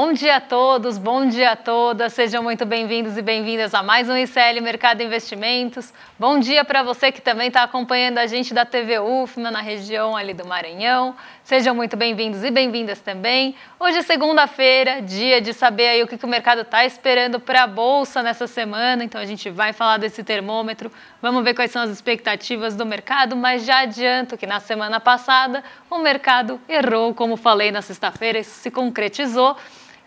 Bom dia a todos, bom dia a todas. Sejam muito bem-vindos e bem-vindas a mais um ICL Mercado Investimentos. Bom dia para você que também está acompanhando a gente da TV UFMA na região ali do Maranhão. Sejam muito bem-vindos e bem-vindas também. Hoje é segunda-feira, dia de saber aí o que, que o mercado está esperando para a Bolsa nessa semana. Então a gente vai falar desse termômetro, vamos ver quais são as expectativas do mercado, mas já adianto que na semana passada o mercado errou, como falei na sexta-feira, isso se concretizou.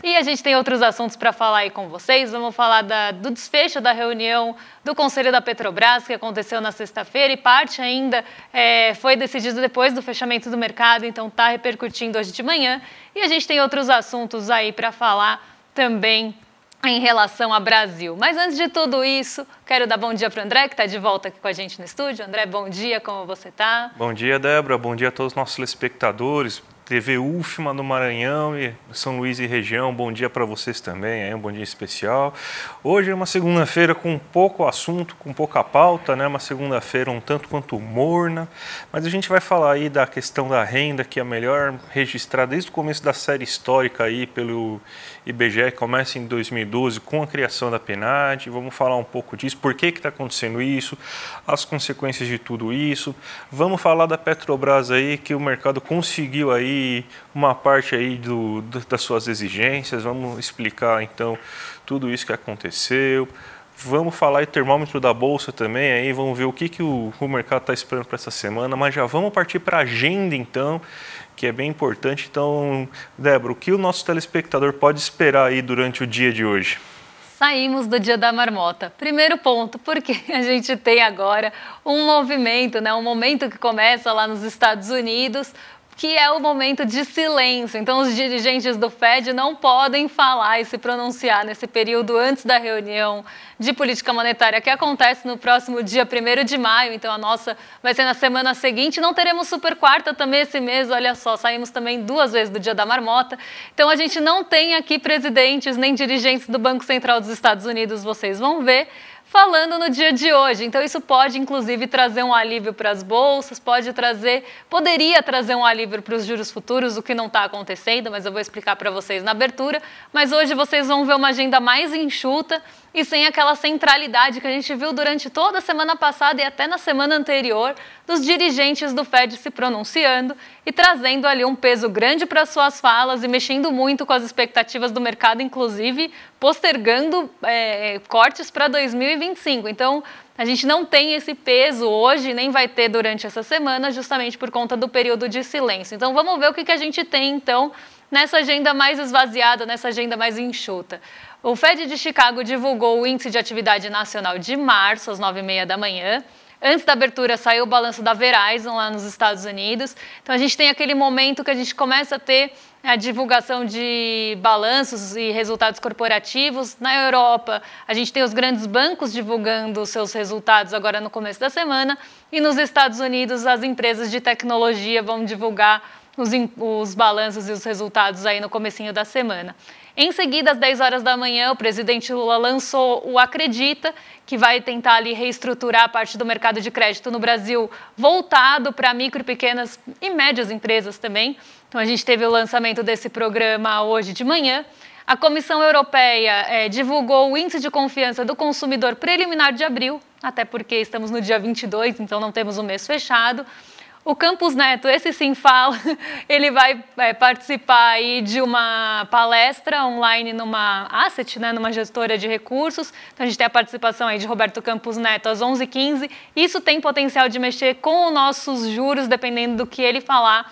E a gente tem outros assuntos para falar aí com vocês. Vamos falar da, do desfecho da reunião do Conselho da Petrobras, que aconteceu na sexta-feira, e parte ainda é, foi decidido depois do fechamento do mercado, então está repercutindo hoje de manhã. E a gente tem outros assuntos aí para falar também em relação ao Brasil. Mas antes de tudo isso, quero dar bom dia para o André, que está de volta aqui com a gente no estúdio. André, bom dia, como você está? Bom dia, Débora, bom dia a todos os nossos telespectadores, TV UFMA no Maranhão e São Luís e região. Bom dia para vocês também, é um bom dia especial. Hoje é uma segunda-feira com pouco assunto, com pouca pauta, né? Uma segunda-feira um tanto quanto morna, mas a gente vai falar aí da questão da renda, que é a melhor registrada desde o começo da série histórica aí pelo IBGE começa em 2012 com a criação da PNAD. Vamos falar um pouco disso, por que está acontecendo isso, as consequências de tudo isso. Vamos falar da Petrobras aí, que o mercado conseguiu aí uma parte aí do, das suas exigências. Vamos explicar então tudo isso que aconteceu. Vamos falar de termômetro da bolsa também, aí vamos ver o que, que o, o mercado está esperando para essa semana, mas já vamos partir para a agenda então, que é bem importante. Então, Débora, o que o nosso telespectador pode esperar aí durante o dia de hoje? saímos do Dia da Marmota. Primeiro ponto, porque a gente tem agora um movimento, né, um momento que começa lá nos Estados Unidos que é o momento de silêncio. Então, os dirigentes do Fed não podem falar e se pronunciar nesse período antes da reunião de política monetária que acontece no próximo dia 1 de maio. Então, a nossa vai ser na semana seguinte. Não teremos super quarta também esse mês. Olha só, saímos também duas vezes do dia da marmota. Então, a gente não tem aqui presidentes nem dirigentes do Banco Central dos Estados Unidos. Vocês vão ver falando no dia de hoje. Então isso pode inclusive trazer um alívio para as bolsas, pode trazer, poderia trazer um alívio para os juros futuros, o que não está acontecendo, mas eu vou explicar para vocês na abertura. Mas hoje vocês vão ver uma agenda mais enxuta e sem aquela centralidade que a gente viu durante toda a semana passada e até na semana anterior dos dirigentes do Fed se pronunciando e trazendo ali um peso grande para suas falas e mexendo muito com as expectativas do mercado, inclusive postergando é, cortes para 2025. Então, a gente não tem esse peso hoje, nem vai ter durante essa semana, justamente por conta do período de silêncio. Então, vamos ver o que, que a gente tem, então, nessa agenda mais esvaziada, nessa agenda mais enxuta. O Fed de Chicago divulgou o índice de atividade nacional de março, às 9h30 da manhã. Antes da abertura saiu o balanço da Verizon lá nos Estados Unidos. Então a gente tem aquele momento que a gente começa a ter a divulgação de balanços e resultados corporativos. Na Europa, a gente tem os grandes bancos divulgando seus resultados agora no começo da semana. E nos Estados Unidos, as empresas de tecnologia vão divulgar os, os balanços e os resultados aí no comecinho da semana. Em seguida, às 10 horas da manhã, o presidente Lula lançou o Acredita, que vai tentar ali reestruturar a parte do mercado de crédito no Brasil, voltado para micro e pequenas e médias empresas também. Então, a gente teve o lançamento desse programa hoje de manhã. A Comissão Europeia é, divulgou o índice de confiança do consumidor preliminar de abril, até porque estamos no dia 22, então não temos o mês fechado. O Campus Neto, esse sim fala, ele vai é, participar aí de uma palestra online numa asset, né, numa gestora de recursos. Então a gente tem a participação aí de Roberto Campos Neto às 11h15. Isso tem potencial de mexer com os nossos juros, dependendo do que ele falar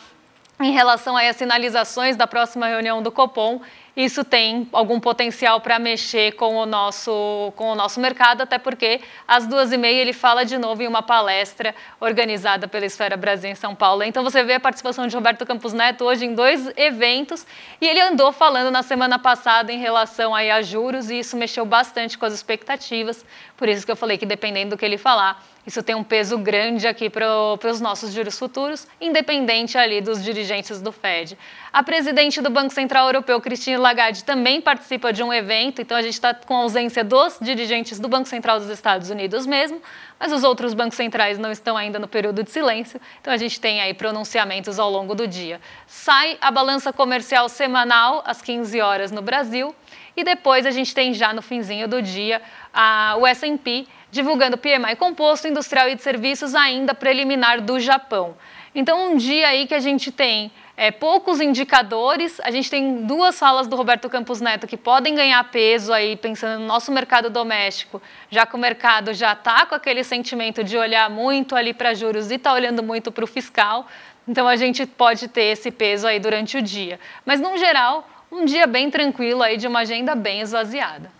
em relação aí às sinalizações da próxima reunião do Copom isso tem algum potencial para mexer com o, nosso, com o nosso mercado, até porque às duas e meia ele fala de novo em uma palestra organizada pela Esfera Brasil em São Paulo. Então você vê a participação de Roberto Campos Neto hoje em dois eventos e ele andou falando na semana passada em relação aí a juros e isso mexeu bastante com as expectativas, por isso que eu falei que dependendo do que ele falar, isso tem um peso grande aqui para os nossos juros futuros, independente ali dos dirigentes do Fed. A presidente do Banco Central Europeu, Christine Lagarde, também participa de um evento, então a gente está com ausência dos dirigentes do Banco Central dos Estados Unidos mesmo, mas os outros bancos centrais não estão ainda no período de silêncio, então a gente tem aí pronunciamentos ao longo do dia. Sai a balança comercial semanal às 15 horas no Brasil. E depois a gente tem já no finzinho do dia a, o S&P divulgando PMI composto industrial e de serviços ainda preliminar do Japão. Então, um dia aí que a gente tem é, poucos indicadores, a gente tem duas falas do Roberto Campos Neto que podem ganhar peso aí, pensando no nosso mercado doméstico, já que o mercado já está com aquele sentimento de olhar muito ali para juros e está olhando muito para o fiscal, então a gente pode ter esse peso aí durante o dia. Mas, no geral, um dia bem tranquilo aí de uma agenda bem esvaziada.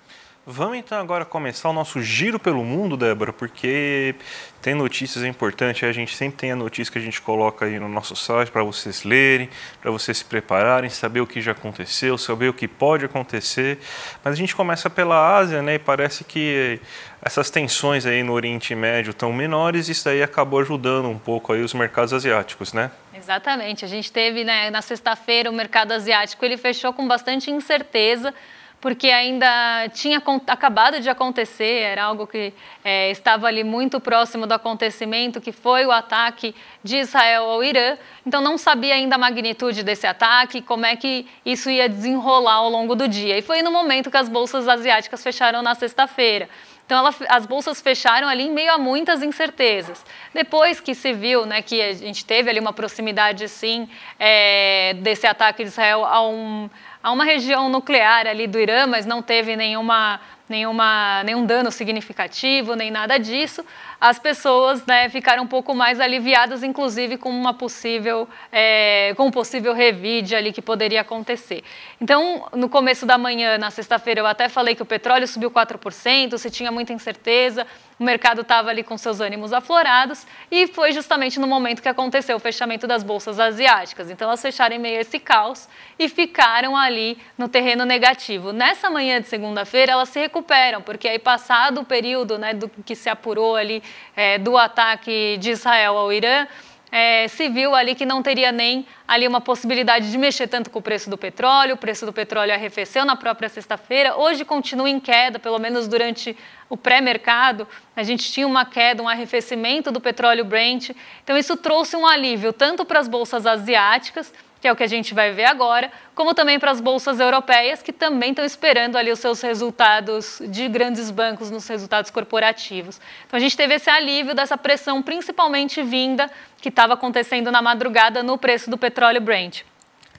Vamos então agora começar o nosso giro pelo mundo, Débora, porque tem notícias importantes. A gente sempre tem a notícia que a gente coloca aí no nosso site para vocês lerem, para vocês se prepararem, saber o que já aconteceu, saber o que pode acontecer. Mas a gente começa pela Ásia, né? E parece que essas tensões aí no Oriente Médio estão menores e isso aí acabou ajudando um pouco aí os mercados asiáticos, né? Exatamente. A gente teve né, na sexta-feira o mercado asiático ele fechou com bastante incerteza porque ainda tinha acabado de acontecer, era algo que é, estava ali muito próximo do acontecimento, que foi o ataque de Israel ao Irã. Então, não sabia ainda a magnitude desse ataque, como é que isso ia desenrolar ao longo do dia. E foi no momento que as bolsas asiáticas fecharam na sexta-feira. Então, ela, as bolsas fecharam ali em meio a muitas incertezas. Depois que se viu né, que a gente teve ali uma proximidade, sim, é, desse ataque de Israel a um, a uma região nuclear ali do Irã, mas não teve nenhuma, nenhuma, nenhum dano significativo, nem nada disso, as pessoas né, ficaram um pouco mais aliviadas, inclusive com uma possível, é, com um possível revide ali que poderia acontecer. Então, no começo da manhã, na sexta-feira, eu até falei que o petróleo subiu 4%, se tinha muita incerteza, o mercado estava ali com seus ânimos aflorados e foi justamente no momento que aconteceu o fechamento das bolsas asiáticas. Então elas fecharam em meio a esse caos e ficaram ali no terreno negativo. Nessa manhã de segunda-feira elas se recuperam, porque aí passado o período né, do que se apurou ali é, do ataque de Israel ao Irã, é, civil ali que não teria nem ali uma possibilidade de mexer tanto com o preço do petróleo. O preço do petróleo arrefeceu na própria sexta-feira. Hoje continua em queda, pelo menos durante o pré-mercado. A gente tinha uma queda, um arrefecimento do petróleo Brent. Então isso trouxe um alívio tanto para as bolsas asiáticas que é o que a gente vai ver agora, como também para as bolsas europeias, que também estão esperando ali os seus resultados de grandes bancos nos resultados corporativos. Então a gente teve esse alívio dessa pressão, principalmente vinda, que estava acontecendo na madrugada no preço do petróleo Brent.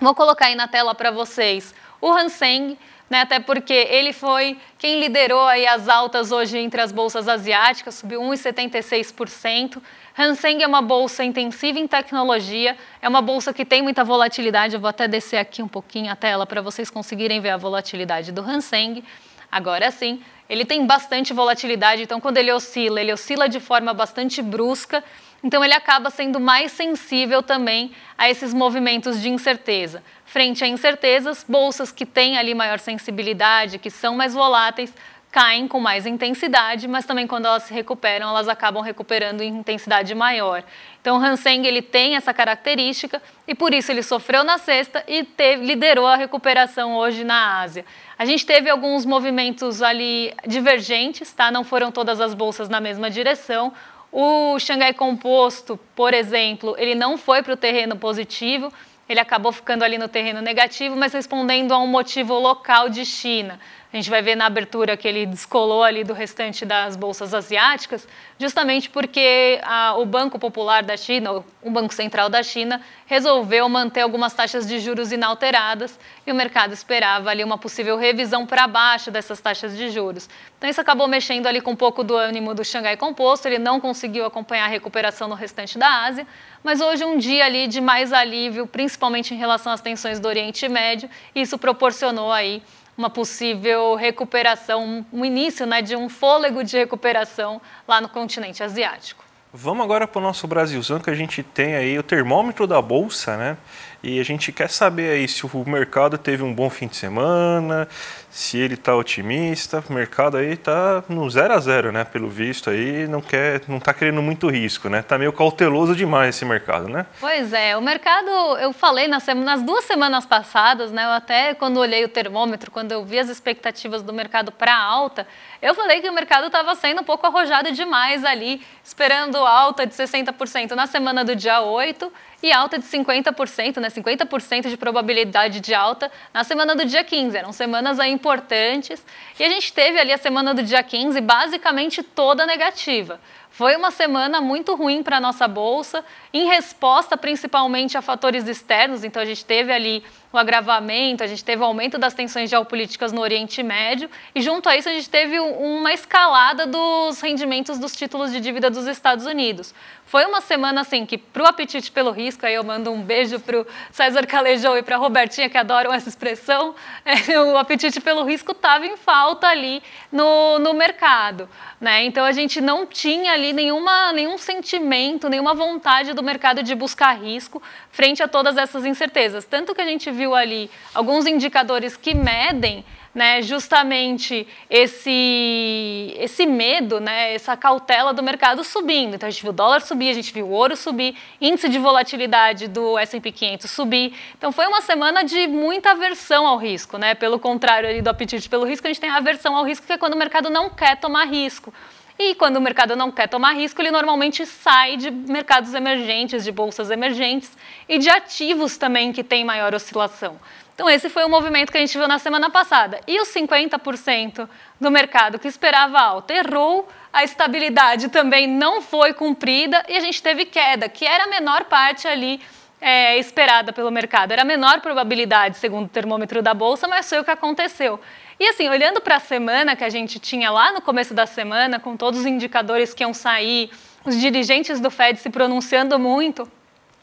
Vou colocar aí na tela para vocês o Hanseng, né, até porque ele foi quem liderou aí as altas hoje entre as bolsas asiáticas, subiu 1,76%. Hanseng é uma bolsa intensiva em tecnologia, é uma bolsa que tem muita volatilidade. Eu vou até descer aqui um pouquinho a tela para vocês conseguirem ver a volatilidade do Hanseng. Agora sim, ele tem bastante volatilidade, então quando ele oscila, ele oscila de forma bastante brusca, então ele acaba sendo mais sensível também a esses movimentos de incerteza. Frente a incertezas, bolsas que têm ali maior sensibilidade, que são mais voláteis, caem com mais intensidade, mas também quando elas se recuperam, elas acabam recuperando em intensidade maior. Então, o Hanseng ele tem essa característica e por isso ele sofreu na sexta e teve, liderou a recuperação hoje na Ásia. A gente teve alguns movimentos ali divergentes, tá? Não foram todas as bolsas na mesma direção. O Xangai Composto, por exemplo, ele não foi para o terreno positivo, ele acabou ficando ali no terreno negativo, mas respondendo a um motivo local de China a gente vai ver na abertura que ele descolou ali do restante das bolsas asiáticas, justamente porque a, o Banco Popular da China, o Banco Central da China, resolveu manter algumas taxas de juros inalteradas e o mercado esperava ali uma possível revisão para baixo dessas taxas de juros. Então isso acabou mexendo ali com um pouco do ânimo do Xangai Composto, ele não conseguiu acompanhar a recuperação no restante da Ásia, mas hoje um dia ali de mais alívio, principalmente em relação às tensões do Oriente Médio, e isso proporcionou aí uma possível recuperação, um início né, de um fôlego de recuperação lá no continente asiático. Vamos agora para o nosso Brasilzão, que a gente tem aí o termômetro da Bolsa, né? E a gente quer saber aí se o mercado teve um bom fim de semana, se ele está otimista. O mercado aí está no zero a zero, né? Pelo visto aí, não quer, não está querendo muito risco, né? Está meio cauteloso demais esse mercado, né? Pois é, o mercado, eu falei nas, nas duas semanas passadas, né? Eu até quando olhei o termômetro, quando eu vi as expectativas do mercado para alta, eu falei que o mercado estava sendo um pouco arrojado demais ali, esperando alta de 60% na semana do dia 8 e alta de 50%, né? 50% de probabilidade de alta na semana do dia 15. Eram semanas aí importantes. E a gente teve ali a semana do dia 15 basicamente toda negativa. Foi uma semana muito ruim para a nossa bolsa, em resposta principalmente a fatores externos. Então, a gente teve ali o agravamento, a gente teve o aumento das tensões geopolíticas no Oriente Médio, e junto a isso, a gente teve uma escalada dos rendimentos dos títulos de dívida dos Estados Unidos. Foi uma semana assim que, para o apetite pelo risco, aí eu mando um beijo para o César Calejão e para a Robertinha, que adoram essa expressão, é, o apetite pelo risco estava em falta ali no, no mercado. Né? Então, a gente não tinha ali nenhuma, nenhum sentimento, nenhuma vontade do mercado de buscar risco frente a todas essas incertezas. Tanto que a gente viu ali alguns indicadores que medem né, justamente esse, esse medo, né, essa cautela do mercado subindo. Então a gente viu o dólar subir, a gente viu o ouro subir, índice de volatilidade do S&P 500 subir. Então foi uma semana de muita aversão ao risco, né? Pelo contrário ali do apetite pelo risco, a gente tem aversão ao risco que é quando o mercado não quer tomar risco. E quando o mercado não quer tomar risco, ele normalmente sai de mercados emergentes, de bolsas emergentes e de ativos também que têm maior oscilação. Então, esse foi o movimento que a gente viu na semana passada. E os 50% do mercado que esperava alta errou, a estabilidade também não foi cumprida e a gente teve queda, que era a menor parte ali é, esperada pelo mercado. Era a menor probabilidade, segundo o termômetro da Bolsa, mas foi o que aconteceu. E assim, olhando para a semana que a gente tinha lá no começo da semana, com todos os indicadores que iam sair, os dirigentes do Fed se pronunciando muito,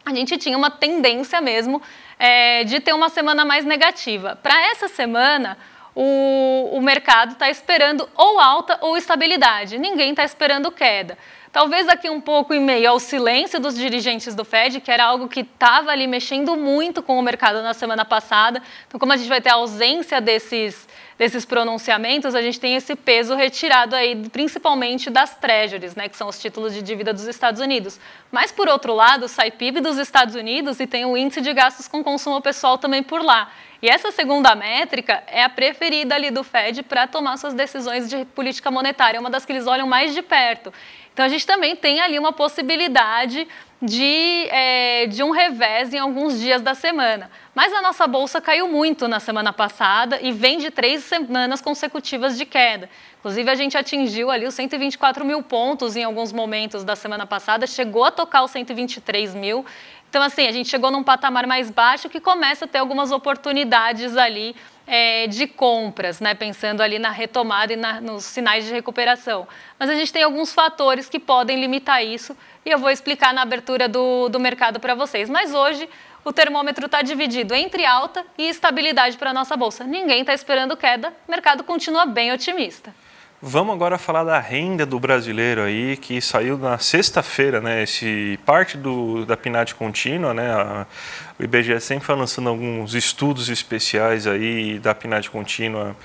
a gente tinha uma tendência mesmo é, de ter uma semana mais negativa. Para essa semana, o, o mercado está esperando ou alta ou estabilidade, ninguém está esperando queda. Talvez aqui um pouco em meio ao silêncio dos dirigentes do Fed, que era algo que estava ali mexendo muito com o mercado na semana passada. Então, como a gente vai ter a ausência desses, desses pronunciamentos, a gente tem esse peso retirado aí, principalmente das treasuries, né, que são os títulos de dívida dos Estados Unidos. Mas, por outro lado, sai PIB dos Estados Unidos e tem o índice de gastos com consumo pessoal também por lá. E essa segunda métrica é a preferida ali do Fed para tomar suas decisões de política monetária, é uma das que eles olham mais de perto. Então a gente também tem ali uma possibilidade de, é, de um revés em alguns dias da semana. Mas a nossa bolsa caiu muito na semana passada e vem de três semanas consecutivas de queda. Inclusive, a gente atingiu ali os 124 mil pontos em alguns momentos da semana passada, chegou a tocar os 123 mil. Então, assim, a gente chegou num patamar mais baixo que começa a ter algumas oportunidades ali é, de compras, né? pensando ali na retomada e na, nos sinais de recuperação. Mas a gente tem alguns fatores que podem limitar isso e eu vou explicar na abertura do, do mercado para vocês. Mas hoje o termômetro está dividido entre alta e estabilidade para a nossa bolsa. Ninguém está esperando queda, o mercado continua bem otimista. Vamos agora falar da renda do brasileiro aí, que saiu na sexta-feira, né? Esse parte do, da PNAD contínua, né? A, o IBGE sempre foi lançando alguns estudos especiais aí da PNAD contínua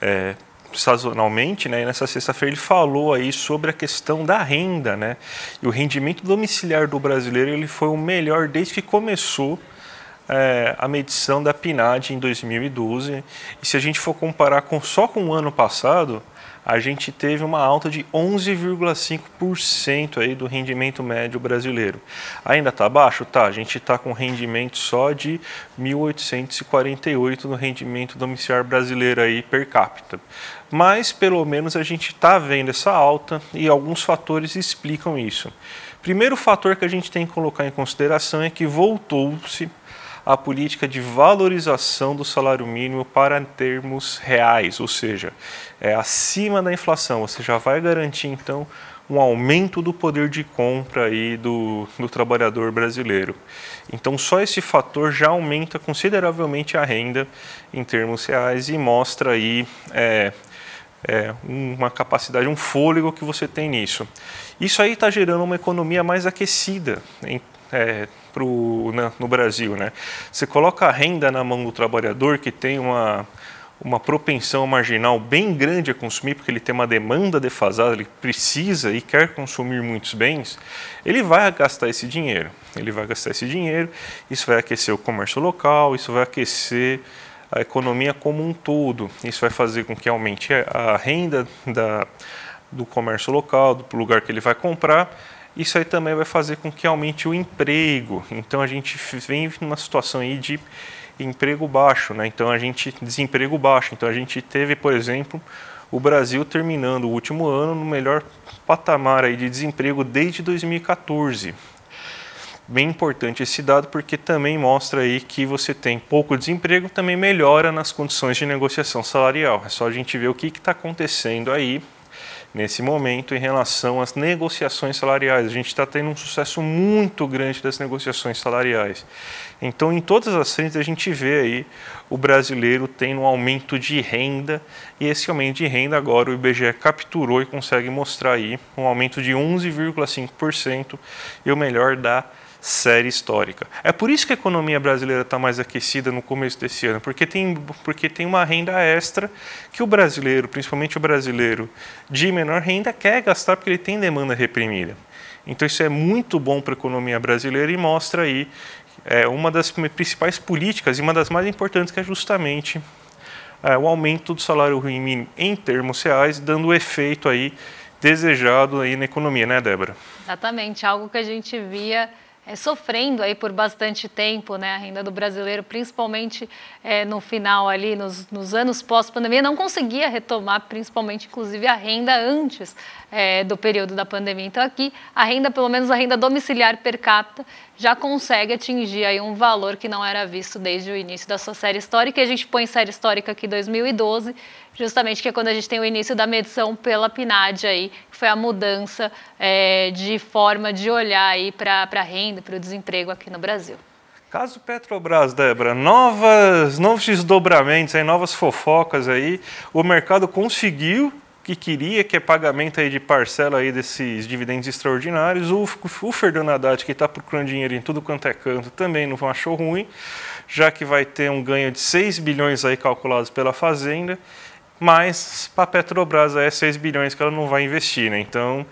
é, sazonalmente, né? E nessa sexta-feira ele falou aí sobre a questão da renda, né? E o rendimento domiciliar do brasileiro ele foi o melhor desde que começou é, a medição da PNAD em 2012. E se a gente for comparar com, só com o ano passado a gente teve uma alta de 11,5% aí do rendimento médio brasileiro. Ainda está baixo? Tá, a gente está com rendimento só de 1.848 no rendimento domiciliar brasileiro aí per capita. Mas pelo menos a gente está vendo essa alta e alguns fatores explicam isso. Primeiro fator que a gente tem que colocar em consideração é que voltou-se a política de valorização do salário mínimo para termos reais, ou seja, é, acima da inflação. Você já vai garantir, então, um aumento do poder de compra aí do, do trabalhador brasileiro. Então, só esse fator já aumenta consideravelmente a renda em termos reais e mostra aí é, é, uma capacidade, um fôlego que você tem nisso. Isso aí está gerando uma economia mais aquecida, é, pro, né, no Brasil. Né? Você coloca a renda na mão do trabalhador que tem uma, uma propensão marginal bem grande a consumir, porque ele tem uma demanda defasada, ele precisa e quer consumir muitos bens, ele vai gastar esse dinheiro. Ele vai gastar esse dinheiro, isso vai aquecer o comércio local, isso vai aquecer a economia como um todo. Isso vai fazer com que aumente a renda da, do comércio local, do lugar que ele vai comprar, isso aí também vai fazer com que aumente o emprego. Então a gente vem numa situação aí de emprego baixo, né? Então a gente desemprego baixo. Então a gente teve, por exemplo, o Brasil terminando o último ano no melhor patamar aí de desemprego desde 2014. Bem importante esse dado porque também mostra aí que você tem pouco desemprego, também melhora nas condições de negociação salarial. É só a gente ver o que está acontecendo aí nesse momento em relação às negociações salariais. A gente está tendo um sucesso muito grande das negociações salariais. Então, em todas as frentes, a gente vê aí o brasileiro tendo um aumento de renda, e esse aumento de renda agora o IBGE capturou e consegue mostrar aí um aumento de 11,5% e o melhor da série histórica. É por isso que a economia brasileira está mais aquecida no começo desse ano, porque tem, porque tem uma renda extra que o brasileiro, principalmente o brasileiro de menor renda, quer gastar porque ele tem demanda reprimida. Então isso é muito bom para a economia brasileira e mostra aí é, uma das principais políticas e uma das mais importantes que é justamente é, o aumento do salário mínimo em termos reais, dando o efeito aí desejado aí na economia, né, Débora? Exatamente, algo que a gente via é, sofrendo aí por bastante tempo, né? A renda do brasileiro, principalmente é, no final ali, nos, nos anos pós-pandemia, não conseguia retomar, principalmente, inclusive, a renda antes é, do período da pandemia. Então, aqui, a renda, pelo menos a renda domiciliar per capita, já consegue atingir aí um valor que não era visto desde o início da sua série histórica. E a gente põe série histórica aqui 2012 justamente que é quando a gente tem o início da medição pela PNAD aí, que foi a mudança é, de forma de olhar aí para a renda, para o desemprego aqui no Brasil. Caso Petrobras, Débora, novas, novos desdobramentos, aí, novas fofocas aí, o mercado conseguiu que queria, que é pagamento aí de parcela aí desses dividendos extraordinários. O, o Fernando Haddad, que está procurando dinheiro em tudo quanto é canto, também não achou ruim, já que vai ter um ganho de 6 bilhões aí calculados pela Fazenda mas para a Petrobras é 6 bilhões que ela não vai investir, né? Então,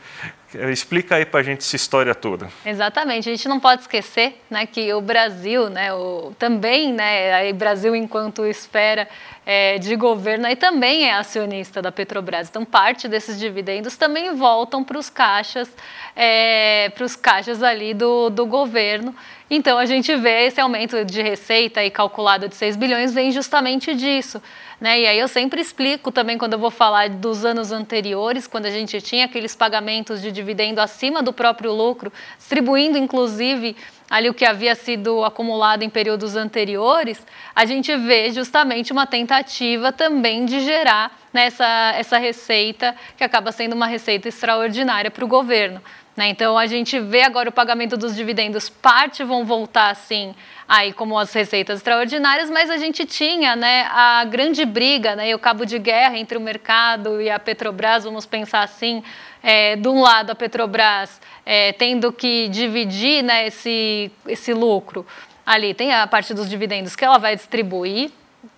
eh, explica aí para a gente essa história toda. Exatamente, a gente não pode esquecer né, que o Brasil, né, o, também, né, aí Brasil enquanto esfera é, de governo, aí também é acionista da Petrobras, então parte desses dividendos também voltam para os caixas, é, eh, para os caixas ali do, do governo, então a gente vê esse aumento de receita e calculado de 6 bilhões vem justamente disso. Né? E aí eu sempre explico também quando eu vou falar dos anos anteriores, quando a gente tinha aqueles pagamentos de dividendo acima do próprio lucro, distribuindo inclusive ali o que havia sido acumulado em períodos anteriores, a gente vê justamente uma tentativa também de gerar né, essa, essa receita que acaba sendo uma receita extraordinária para o governo. Né? Então a gente vê agora o pagamento dos dividendos, parte vão voltar assim aí como as receitas extraordinárias, mas a gente tinha né, a grande briga né, e o cabo de guerra entre o mercado e a Petrobras, vamos pensar assim, é, de um lado a Petrobras é, tendo que dividir né, esse, esse lucro ali, tem a parte dos dividendos que ela vai distribuir,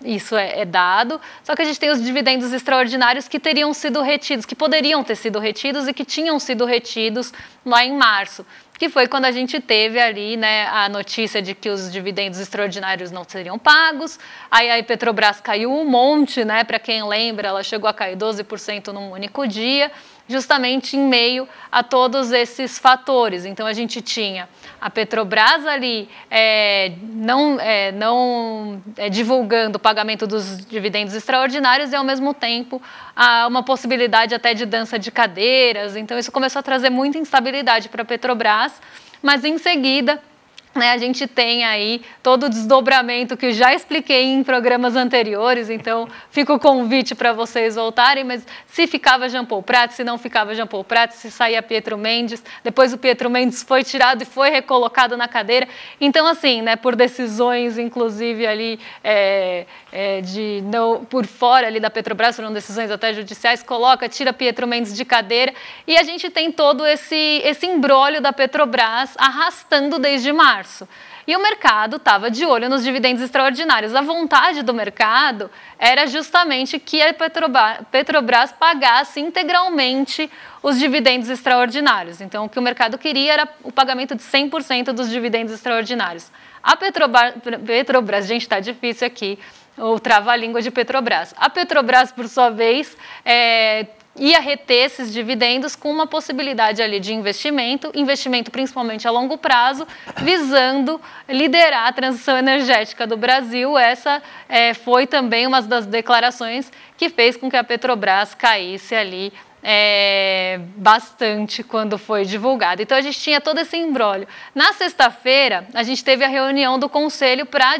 isso é, é, dado. Só que a gente tem os dividendos extraordinários que teriam sido retidos, que poderiam ter sido retidos e que tinham sido retidos lá em março que foi quando a gente teve ali né, a notícia de que os dividendos extraordinários não seriam pagos. Aí a Petrobras caiu um monte, né? Para quem lembra, ela chegou a cair 12% num único dia justamente em meio a todos esses fatores. Então a gente tinha a Petrobras ali é, não, é, não é, divulgando o pagamento dos dividendos extraordinários e ao mesmo tempo a uma possibilidade até de dança de cadeiras. Então, isso começou a trazer muita instabilidade para a Petrobras, mas em seguida né, a gente tem aí todo o desdobramento que eu já expliquei em programas anteriores, então fica o convite para vocês voltarem, mas se ficava Jean Paul Prats, se não ficava Jean Paul Prats, se saía Pietro Mendes, depois o Pietro Mendes foi tirado e foi recolocado na cadeira. Então, assim, né, por decisões, inclusive, ali é, é, de não, por fora ali da Petrobras, foram decisões até judiciais, coloca, tira Pietro Mendes de cadeira, e a gente tem todo esse, esse embrólio da Petrobras arrastando desde março março. E o mercado estava de olho nos dividendos extraordinários. A vontade do mercado era justamente que a Petrobras pagasse integralmente os dividendos extraordinários. Então, o que o mercado queria era o pagamento de 100% dos dividendos extraordinários. A Petrobras, Petrobras gente, está difícil aqui, O trava-língua de Petrobras. A Petrobras, por sua vez, é, ia reter esses dividendos com uma possibilidade ali de investimento, investimento principalmente a longo prazo, visando liderar a transição energética do Brasil. Essa é, foi também uma das declarações que fez com que a Petrobras caísse ali é, bastante quando foi divulgada. Então a gente tinha todo esse embrólio. Na sexta-feira, a gente teve a reunião do conselho para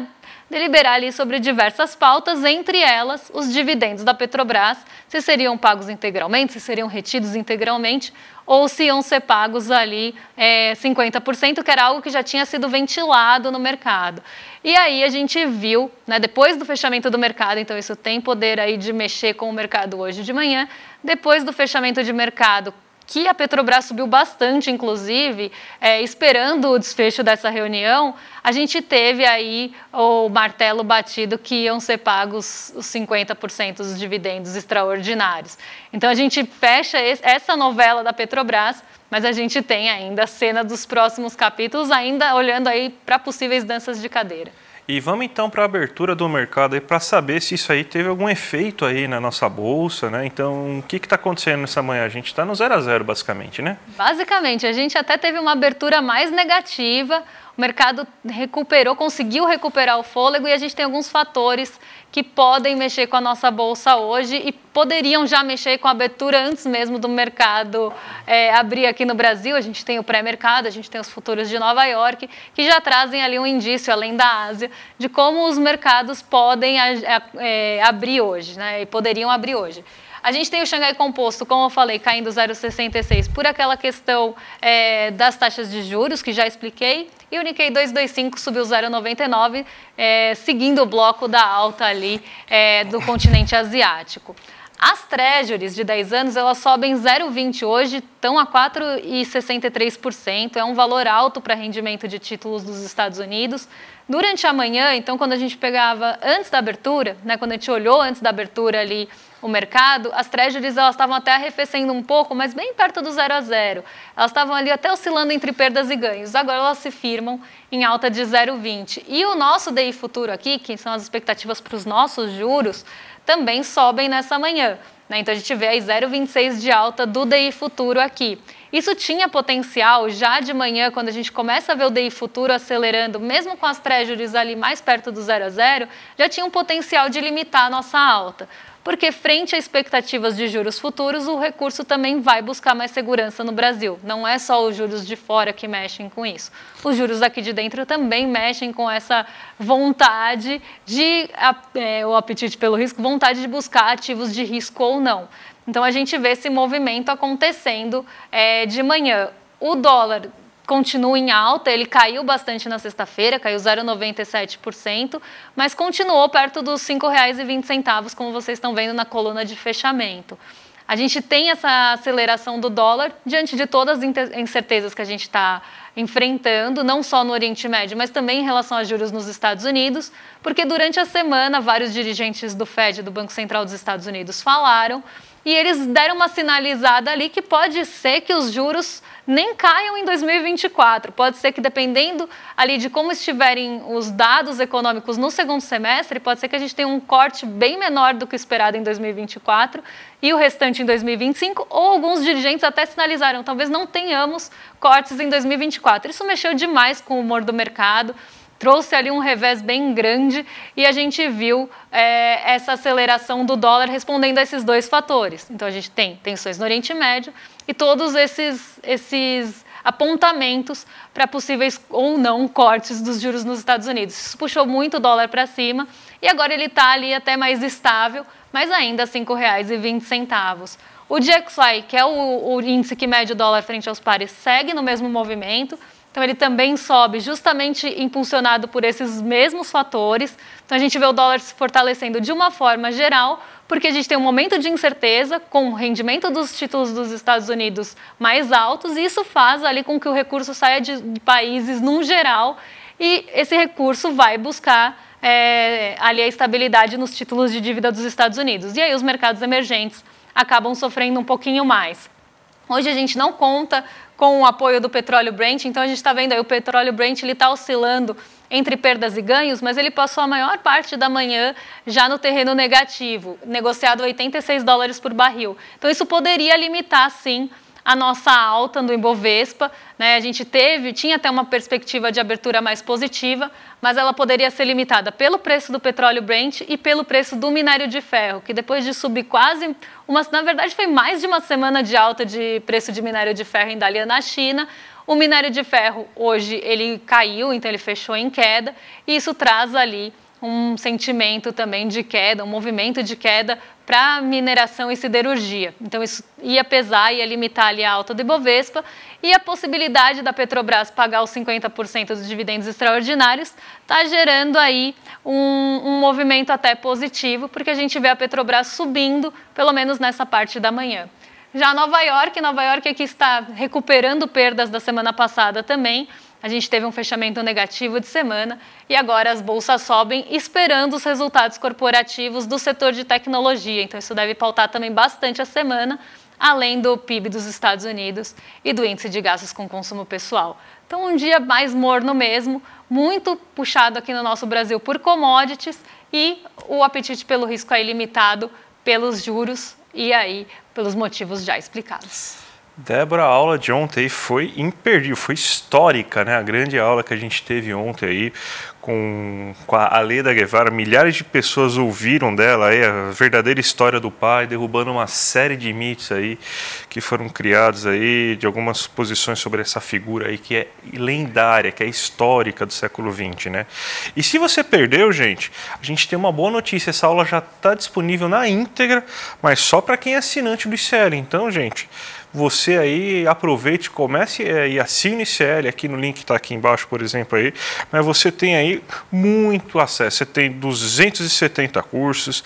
deliberar ali sobre diversas pautas, entre elas os dividendos da Petrobras, se seriam pagos integralmente, se seriam retidos integralmente ou se iam ser pagos ali é, 50%, que era algo que já tinha sido ventilado no mercado. E aí a gente viu, né, depois do fechamento do mercado, então isso tem poder aí de mexer com o mercado hoje de manhã, depois do fechamento de mercado que a Petrobras subiu bastante, inclusive, é, esperando o desfecho dessa reunião, a gente teve aí o martelo batido que iam ser pagos os 50% dos dividendos extraordinários. Então a gente fecha esse, essa novela da Petrobras, mas a gente tem ainda a cena dos próximos capítulos, ainda olhando aí para possíveis danças de cadeira. E vamos então para a abertura do mercado para saber se isso aí teve algum efeito aí na nossa bolsa, né? Então, o que está acontecendo nessa manhã? A gente está no zero a zero basicamente, né? Basicamente, a gente até teve uma abertura mais negativa, o mercado recuperou, conseguiu recuperar o fôlego e a gente tem alguns fatores que podem mexer com a nossa bolsa hoje e poderiam já mexer com a abertura antes mesmo do mercado é, abrir aqui no Brasil. A gente tem o pré-mercado, a gente tem os futuros de Nova York, que já trazem ali um indício, além da Ásia, de como os mercados podem é, abrir hoje, né? E poderiam abrir hoje. A gente tem o Xangai Composto, como eu falei, caindo 0,66 por aquela questão é, das taxas de juros, que já expliquei e o Nikkei 225 subiu 0,99, é, seguindo o bloco da alta ali é, do continente asiático. As treasuries de 10 anos, elas sobem 0,20 hoje, estão a 4,63%, é um valor alto para rendimento de títulos dos Estados Unidos. Durante a manhã, então, quando a gente pegava antes da abertura, né, quando a gente olhou antes da abertura ali o mercado, as treasuries elas estavam até arrefecendo um pouco, mas bem perto do zero a zero. Elas estavam ali até oscilando entre perdas e ganhos. Agora elas se firmam em alta de 0,20. E o nosso DI futuro aqui, que são as expectativas para os nossos juros, também sobem nessa manhã. Né? Então a gente vê aí 0,26 de alta do DI futuro aqui. Isso tinha potencial já de manhã, quando a gente começa a ver o DI futuro acelerando, mesmo com as treasuries ali mais perto do zero a zero, já tinha um potencial de limitar a nossa alta porque frente a expectativas de juros futuros, o recurso também vai buscar mais segurança no Brasil. Não é só os juros de fora que mexem com isso. Os juros aqui de dentro também mexem com essa vontade de, é, o apetite pelo risco, vontade de buscar ativos de risco ou não. Então a gente vê esse movimento acontecendo é, de manhã. O dólar continua em alta, ele caiu bastante na sexta-feira, caiu 0,97%, mas continuou perto dos R$ 5,20, como vocês estão vendo na coluna de fechamento. A gente tem essa aceleração do dólar diante de todas as incertezas que a gente está enfrentando, não só no Oriente Médio, mas também em relação a juros nos Estados Unidos, porque durante a semana vários dirigentes do Fed, do Banco Central dos Estados Unidos, falaram e eles deram uma sinalizada ali que pode ser que os juros nem caiam em 2024. Pode ser que dependendo ali de como estiverem os dados econômicos no segundo semestre, pode ser que a gente tenha um corte bem menor do que esperado em 2024 e o restante em 2025, ou alguns dirigentes até sinalizaram, talvez não tenhamos cortes em 2024. Isso mexeu demais com o humor do mercado trouxe ali um revés bem grande e a gente viu é, essa aceleração do dólar respondendo a esses dois fatores. Então a gente tem tensões no Oriente Médio e todos esses, esses apontamentos para possíveis ou não cortes dos juros nos Estados Unidos. Isso puxou muito o dólar para cima e agora ele está ali até mais estável, mas ainda R$ 5,20. O DXY, que é o, o índice que mede o dólar frente aos pares, segue no mesmo movimento. Então ele também sobe, justamente impulsionado por esses mesmos fatores. Então a gente vê o dólar se fortalecendo de uma forma geral, porque a gente tem um momento de incerteza com o rendimento dos títulos dos Estados Unidos mais altos, e isso faz ali com que o recurso saia de países num geral e esse recurso vai buscar é, ali a estabilidade nos títulos de dívida dos Estados Unidos. E aí os mercados emergentes acabam sofrendo um pouquinho mais. Hoje a gente não conta com o apoio do petróleo Brent, então a gente está vendo aí o petróleo Brent ele está oscilando entre perdas e ganhos, mas ele passou a maior parte da manhã já no terreno negativo, negociado 86 dólares por barril. Então isso poderia limitar sim a nossa alta do Ibovespa. Né? A gente teve, tinha até uma perspectiva de abertura mais positiva, mas ela poderia ser limitada pelo preço do petróleo Brent e pelo preço do minério de ferro, que depois de subir quase uma, na verdade foi mais de uma semana de alta de preço de minério de ferro em Dalian na China. O minério de ferro hoje ele caiu, então ele fechou em queda, e isso traz ali um sentimento também de queda, um movimento de queda para mineração e siderurgia. Então isso ia pesar, ia limitar ali a alta do Ibovespa e a possibilidade da Petrobras pagar os 50% dos dividendos extraordinários está gerando aí um, um movimento até positivo, porque a gente vê a Petrobras subindo, pelo menos nessa parte da manhã. Já Nova York, Nova York aqui é está recuperando perdas da semana passada também, a gente teve um fechamento negativo de semana e agora as bolsas sobem esperando os resultados corporativos do setor de tecnologia. Então isso deve pautar também bastante a semana, além do PIB dos Estados Unidos e do índice de gastos com consumo pessoal. Então um dia mais morno mesmo, muito puxado aqui no nosso Brasil por commodities e o apetite pelo risco aí limitado pelos juros e aí pelos motivos já explicados. Débora, a aula de ontem foi imperdível, foi histórica, né? A grande aula que a gente teve ontem aí com, com a Leda Guevara. Milhares de pessoas ouviram dela aí, a verdadeira história do pai, derrubando uma série de mitos aí que foram criados aí, de algumas posições sobre essa figura aí que é lendária, que é histórica do século XX, né? E se você perdeu, gente, a gente tem uma boa notícia, essa aula já está disponível na íntegra, mas só para quem é assinante do ICL. Então, gente você aí aproveite, comece é, e assine CL aqui no link que está aqui embaixo, por exemplo, aí, mas você tem aí muito acesso, você tem 270 cursos,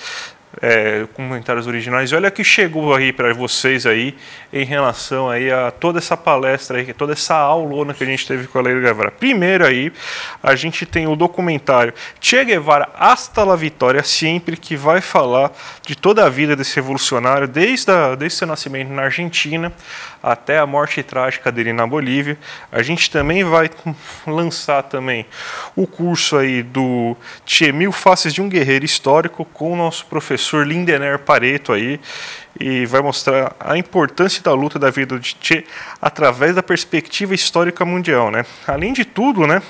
é, comentários originais. Olha que chegou aí para vocês aí em relação aí a toda essa palestra aí, toda essa aulona que a gente teve com a Leila Guevara. Primeiro aí, a gente tem o documentário Che Guevara Hasta la Vitória Sempre, que vai falar de toda a vida desse revolucionário, desde, a, desde seu nascimento na Argentina até a morte trágica dele na Bolívia. A gente também vai lançar também o curso aí do Tchê Mil Faces de um Guerreiro Histórico com o nosso professor Lindener Pareto aí e vai mostrar a importância da luta da vida de Tchê através da perspectiva histórica mundial, né? Além de tudo, né?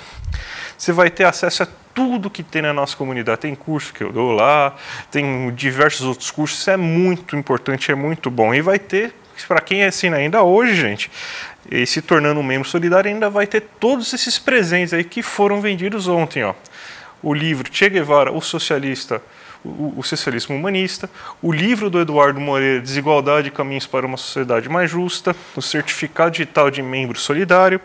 Você vai ter acesso a tudo que tem na nossa comunidade. Tem curso que eu dou lá, tem diversos outros cursos. Isso é muito importante, é muito bom. E vai ter para quem assina ainda hoje, gente, e se tornando um membro solidário, ainda vai ter todos esses presentes aí que foram vendidos ontem, ó. O livro Che Guevara, o socialista, o, o socialismo humanista, o livro do Eduardo Moreira, Desigualdade e Caminhos para uma Sociedade Mais Justa, o certificado digital de membro solidário.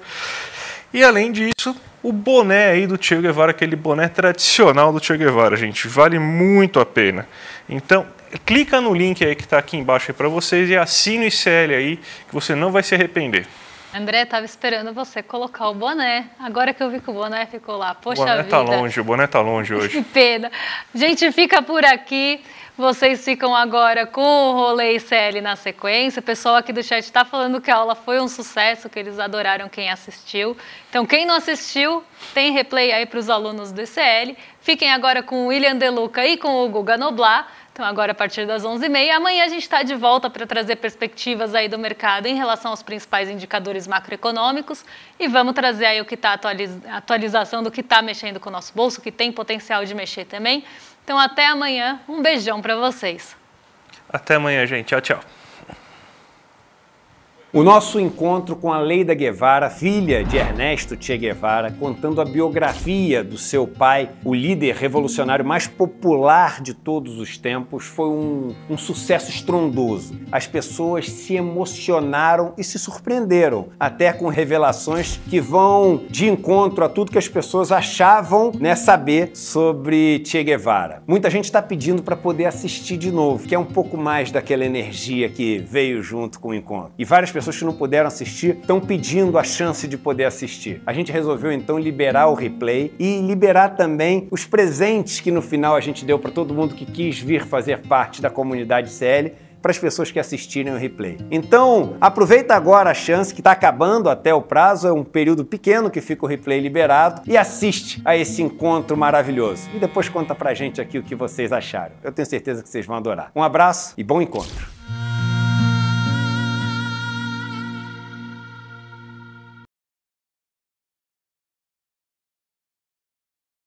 E além disso, o boné aí do Che Guevara, aquele boné tradicional do Che Guevara, gente, vale muito a pena. Então, clica no link aí que está aqui embaixo para vocês e assina o ICL aí, que você não vai se arrepender. André, estava esperando você colocar o boné. Agora que eu vi que o boné ficou lá. Poxa o boné está tá longe, o boné tá longe hoje. Que pena. Gente, fica por aqui. Vocês ficam agora com o Rolê ICL na sequência. O pessoal aqui do chat está falando que a aula foi um sucesso, que eles adoraram quem assistiu. Então, quem não assistiu, tem replay aí para os alunos do ICL. Fiquem agora com o William Deluca e com o Guga Noblar. Então, agora a partir das 11h30. Amanhã a gente está de volta para trazer perspectivas aí do mercado em relação aos principais indicadores macroeconômicos e vamos trazer aí o que está atualiz... atualização do que está mexendo com o nosso bolso, que tem potencial de mexer também. Então, até amanhã. Um beijão para vocês. Até amanhã, gente. Tchau, tchau. O nosso encontro com a Leida Guevara, filha de Ernesto Che Guevara, contando a biografia do seu pai, o líder revolucionário mais popular de todos os tempos, foi um, um sucesso estrondoso. As pessoas se emocionaram e se surpreenderam, até com revelações que vão de encontro a tudo que as pessoas achavam né, saber sobre Che Guevara. Muita gente está pedindo para poder assistir de novo, que é um pouco mais daquela energia que veio junto com o encontro. E várias pessoas que não puderam assistir estão pedindo a chance de poder assistir. A gente resolveu então liberar o replay e liberar também os presentes que no final a gente deu para todo mundo que quis vir fazer parte da comunidade CL para as pessoas que assistirem o replay. Então, aproveita agora a chance que está acabando até o prazo, é um período pequeno que fica o replay liberado, e assiste a esse encontro maravilhoso. E depois conta a gente aqui o que vocês acharam. Eu tenho certeza que vocês vão adorar. Um abraço e bom encontro!